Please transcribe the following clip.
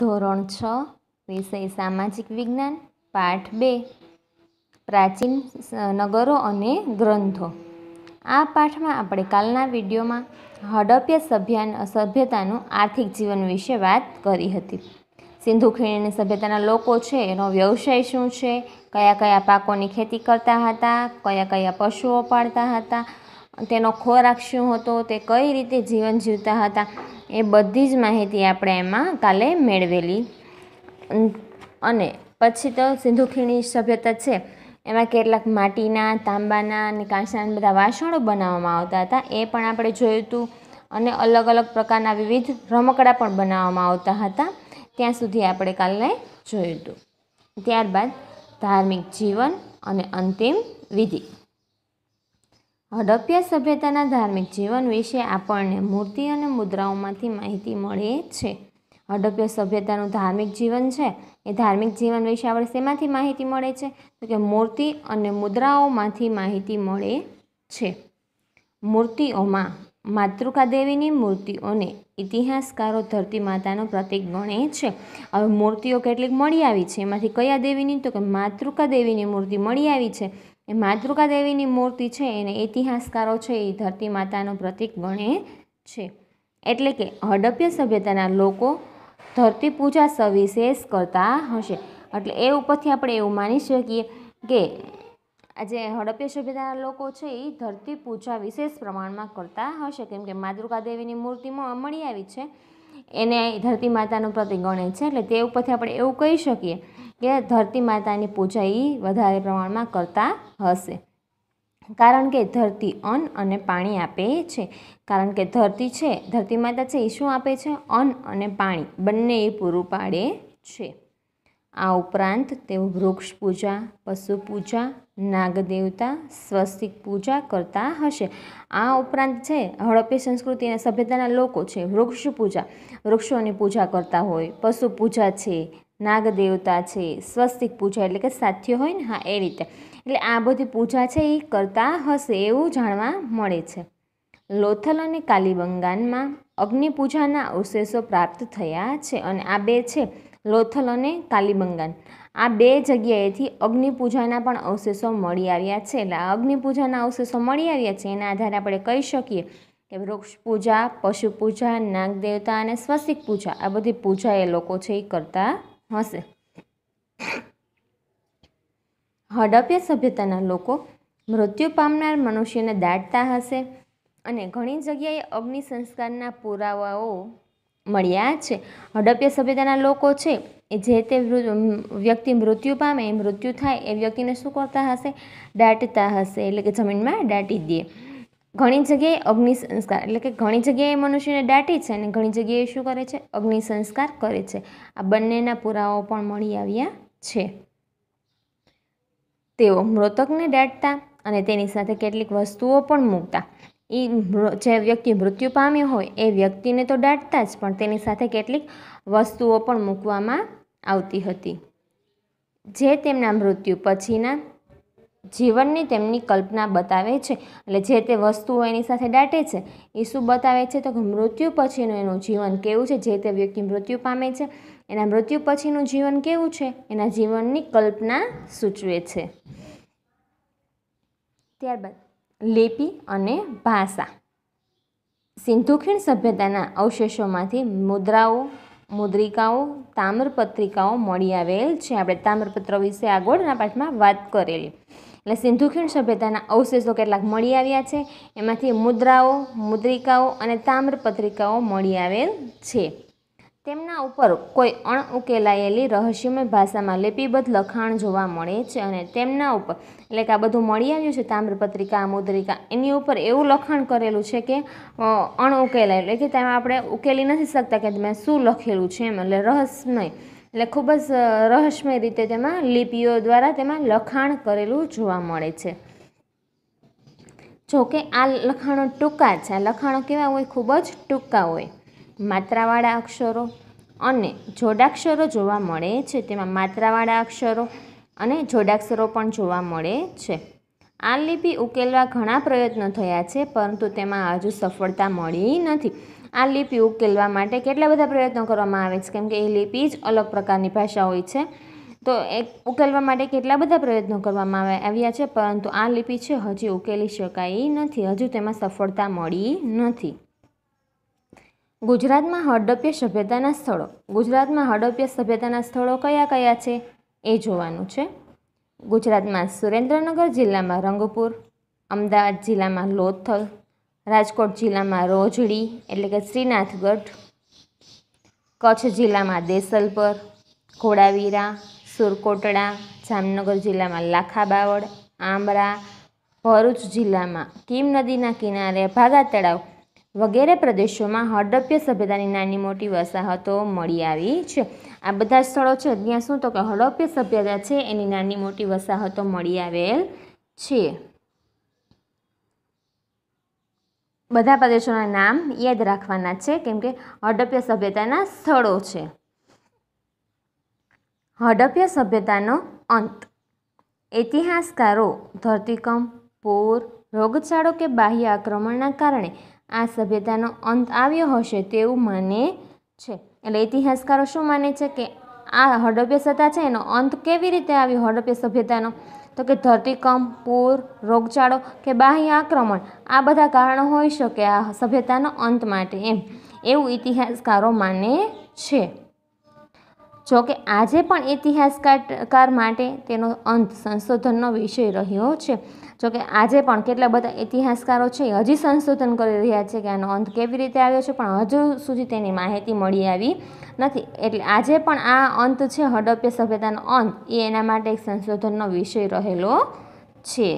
ધોરણ છ વિષય સામાજિક વિજ્ઞાન પાઠ બે પ્રાચીન નગરો અને ગ્રંથો આ પાઠમાં આપણે કાલના વિડીયોમાં હડપ્ય સભ્યાન સભ્યતાનું આર્થિક જીવન વિશે વાત કરી હતી સિંધુ ખીણની સભ્યતાના લોકો છે એનો વ્યવસાય શું છે કયા કયા પાકોની ખેતી કરતા હતા કયા કયા પશુઓ પાળતા હતા તેનો ખોરાક શું હતો તે કઈ રીતે જીવન જીવતા હતા એ બધી જ માહિતી આપણે એમાં કાલે મેળવેલી અને પછી તો સિંધુ ખીણી સભ્યતા છે એમાં કેટલાક માટીના તાંબાના અને કાંસાના બધા વાસણો બનાવવામાં આવતા હતા એ પણ આપણે જોયું હતું અને અલગ અલગ પ્રકારના વિવિધ રમકડા પણ બનાવવામાં આવતા હતા ત્યાં સુધી આપણે કાલે જોયું હતું ત્યારબાદ ધાર્મિક જીવન અને અંતિમ વિધિ હડપ્પિયા સભ્યતાના ધાર્મિક જીવન વિશે આપણને મૂર્તિ અને મુદ્રાઓમાંથી માહિતી મળે છે હડપ્ય સભ્યતાનું ધાર્મિક જીવન છે એ ધાર્મિક જીવન વિશે આપણે શેમાંથી માહિતી મળે છે તો કે મૂર્તિ અને મુદ્રાઓમાંથી માહિતી મળે છે મૂર્તિઓમાં માતૃકા દેવીની મૂર્તિઓને ઇતિહાસકારો ધરતી માતાનું પ્રતિક ગણે છે હવે મૂર્તિઓ કેટલીક મળી આવી છે એમાંથી કયા દેવીની તો કે માતૃકા દેવીની મૂર્તિ મળી આવી છે એ માતૃકા દેવીની મૂર્તિ છે એને ઇતિહાસકારો છે એ ધરતી માતાનું પ્રતિક ગણે છે એટલે કે હડપ્ય સભ્યતાના લોકો ધરતી પૂજા સવિશેષ કરતા હશે એટલે એ ઉપરથી આપણે એવું માની શકીએ કે આજે હડપ્ય સભ્યતાના લોકો છે એ ધરતી પૂજા વિશેષ પ્રમાણમાં કરતા હશે કેમ કે માતૃકા દેવીની મૂર્તિમાં મળી આવી છે એને ધરતી માતાનું પ્રતિક ગણે છે એટલે તે ઉપરથી આપણે એવું કહી શકીએ કે ધરતી માતાની પૂજા એ વધારે પ્રમાણમાં કરતા હશે કારણ કે ધરતી અન્ન અને પાણી આપે છે કારણ કે ધરતી છે ધરતી માતા છે એ શું આપે છે અન્ન અને પાણી બંને એ પૂરું પાડે છે આ ઉપરાંત તેઓ વૃક્ષ પૂજા પશુ પૂજા નાગદેવતા સ્વસ્તિક પૂજા કરતા હશે આ ઉપરાંત છે હડપ્પી સંસ્કૃતિ અને સભ્યતાના લોકો છે વૃક્ષ પૂજા વૃક્ષોની પૂજા કરતા હોય પશુ પૂજા છે નાગદેવતા છે સ્વસ્તિક પૂજા એટલે કે સાથ્ય હોય ને હા એ રીતે એટલે આ બધી પૂજા છે એ કરતા હશે એવું જાણવા મળે છે લોથલ અને કાલીબંગાનમાં અગ્નિપૂજાના અવશેષો પ્રાપ્ત થયા છે અને આ બે છે લોથલ અને કાલીબંગાન આ બે જગ્યાએથી અગ્નિપૂજાના પણ અવશેષો મળી આવ્યા છે એટલે અગ્નિપૂજાના અવશેષો મળી આવ્યા છે એના આધારે આપણે કહી શકીએ કે વૃક્ષ પૂજા પશુ પૂજા નાગદેવતા અને સ્વસ્તિક પૂજા આ બધી પૂજા એ લોકો છે એ કરતા હશે હડપ્ય સભ્યતાના લોકો મૃત્યુ પામનાર મનુષ્યને દાટતા હશે અને ઘણી જગ્યાએ અગ્નિ સંસ્કારના પુરાવાઓ મળ્યા છે હડપ્ય સભ્યતાના લોકો છે એ જે તે વ્યક્તિ મૃત્યુ પામે મૃત્યુ થાય એ વ્યક્તિને શું કરતા હશે દાટતા હશે એટલે કે જમીનમાં દાટી દે ઘણી જગ્યાએ અગ્નિ સંસ્કાર એટલે કે ઘણી જગ્યાએ મનુષ્યને દાટી છે અને ઘણી જગ્યાએ શું કરે છે અગ્નિ સંસ્કાર કરે છે આ બંનેના પુરાવાઓ પણ મળી આવ્યા છે તેઓ મૃતકને દાટતા અને તેની સાથે કેટલીક વસ્તુઓ પણ મૂકતા એ જે વ્યક્તિ મૃત્યુ પામ્યો હોય એ વ્યક્તિને તો દાટતા જ પણ તેની સાથે કેટલીક વસ્તુઓ પણ મૂકવામાં આવતી હતી જે તેમના મૃત્યુ પછીના જીવનની તેમની કલ્પના બતાવે છે એટલે જે તે વસ્તુઓ એની સાથે દાટે છે એ શું બતાવે છે તો કે મૃત્યુ પછીનું એનું જીવન કેવું છે જે તે વ્યક્તિ મૃત્યુ પામે છે એના મૃત્યુ પછીનું જીવન કેવું છે એના જીવનની કલ્પના સૂચવે છે ત્યારબાદ લિપિ અને ભાષા સિંધુ ખીણ સભ્યતાના અવશેષોમાંથી મુદ્રાઓ મુદ્રિકાઓ તામ્રપત્રિકાઓ મળી આવેલ છે આપણે તામ્રપત્ર વિશે આગળના પાઠમાં વાત કરેલી એટલે સિંધુ ખીણ સભ્યતાના અવશેષો કેટલાક મળી આવ્યા છે એમાંથી મુદ્રાઓ મુદ્રિકાઓ અને તામ્રપત્રિકાઓ મળી આવેલ છે તેમના ઉપર કોઈ અણઉકેલાયેલી રહસ્યમય ભાષામાં લિપિબદ્ધ લખાણ જોવા મળે છે અને તેમના ઉપર એટલે કે આ બધું મળી આવ્યું છે તામ્રપત્રિકા મુદ્રિકા એની ઉપર એવું લખાણ કરેલું છે કે અણઉકેલાયેલું એટલે કે તેમાં આપણે ઉકેલી નથી શકતા કે મેં શું લખેલું છે એમ એટલે રહસ્યમય એટલે ખૂબ જ રહસ્યમય રીતે તેમાં લિપિઓ દ્વારા તેમાં લખાણ કરેલું જોવા મળે છે જોકે આ લખાણો ટૂંકા છે આ લખાણો કેવા હોય ખૂબ જ ટૂંકા હોય માત્રાવાળા અક્ષરો અને જોડાક્ષરો જોવા મળે છે તેમાં માત્રાવાળા અક્ષરો અને જોડાક્ષરો પણ જોવા મળે છે આ લિપિ ઉકેલવા ઘણા પ્રયત્નો થયા છે પરંતુ તેમાં હજુ સફળતા મળી નથી આ લિપિ ઉકેલવા માટે કેટલા બધા પ્રયત્નો કરવામાં આવે છે કેમ કે એ લિપિ જ અલગ પ્રકારની ભાષા હોય છે તો એ ઉકેલવા માટે કેટલા બધા પ્રયત્નો કરવામાં આવ્યા છે પરંતુ આ લિપિ છે હજી ઉકેલી શકાય નથી હજુ તેમાં સફળતા મળી નથી ગુજરાતમાં હડપ્ય સભ્યતાના સ્થળો ગુજરાતમાં હડપ્ય સભ્યતાના સ્થળો કયા કયા છે એ જોવાનું છે ગુજરાતમાં સુરેન્દ્રનગર જિલ્લામાં રંગપુર અમદાવાદ જિલ્લામાં લોથલ રાજકોટ જિલ્લામાં રોજડી એટલે કે શ્રીનાથગઢ કચ્છ જિલ્લામાં દેસલપર ઘોડાવીરા સુરકોટડા જામનગર જિલ્લામાં લાખાબાવડ આંબરા ભરૂચ જિલ્લામાં કીમ નદીના કિનારે ભાગા તળાવ વગેરે પ્રદેશોમાં હડપ્ય સભ્યતાની નાની મોટી વસાહતો મળી આવી છે આ બધા સ્થળો છે ત્યાં શું તો કે હડપ્ય સભ્યતા છે એની નાની મોટી વસાહતો મળી આવેલ છે બધા પ્રદેશોના નામ યાદ રાખવાના છે કેમ કે હડપ્ય સભ્યતાના સ્થળો છે હડપ્ય સભ્યતાનો અંત ઇતિહાસકારો ધરતીકંપ પૂર રોગચાળો કે બાહ્ય આક્રમણના કારણે આ સભ્યતાનો અંત આવ્યો હશે તેવું માને છે એટલે ઇતિહાસકારો શું માને છે કે આ હડપ્ય સત્તા છે એનો અંત કેવી રીતે આવી હડપ્ય સભ્યતાનો તો કે ધરતીકંપ પૂર રોગચાળો કે બાહ્ય આક્રમણ આ બધા કારણો હોઈ શકે આ સભ્યતાનો અંત માટે એમ એવું ઇતિહાસકારો માને છે જો કે આજે પણ ઇતિહાસકાર માટે તેનો અંત સંશોધનનો વિષય રહ્યો છે જો કે આજે પણ કેટલા બધા ઇતિહાસકારો છે હજી સંશોધન કરી રહ્યા છે કે આનો અંત કેવી રીતે આવ્યો છે પણ હજુ સુધી તેની માહિતી મળી આવી નથી એટલે આજે પણ આ અંત છે હડપ્ય સભ્યતાનો અંત એ એના માટે એક સંશોધનનો વિષય રહેલો છે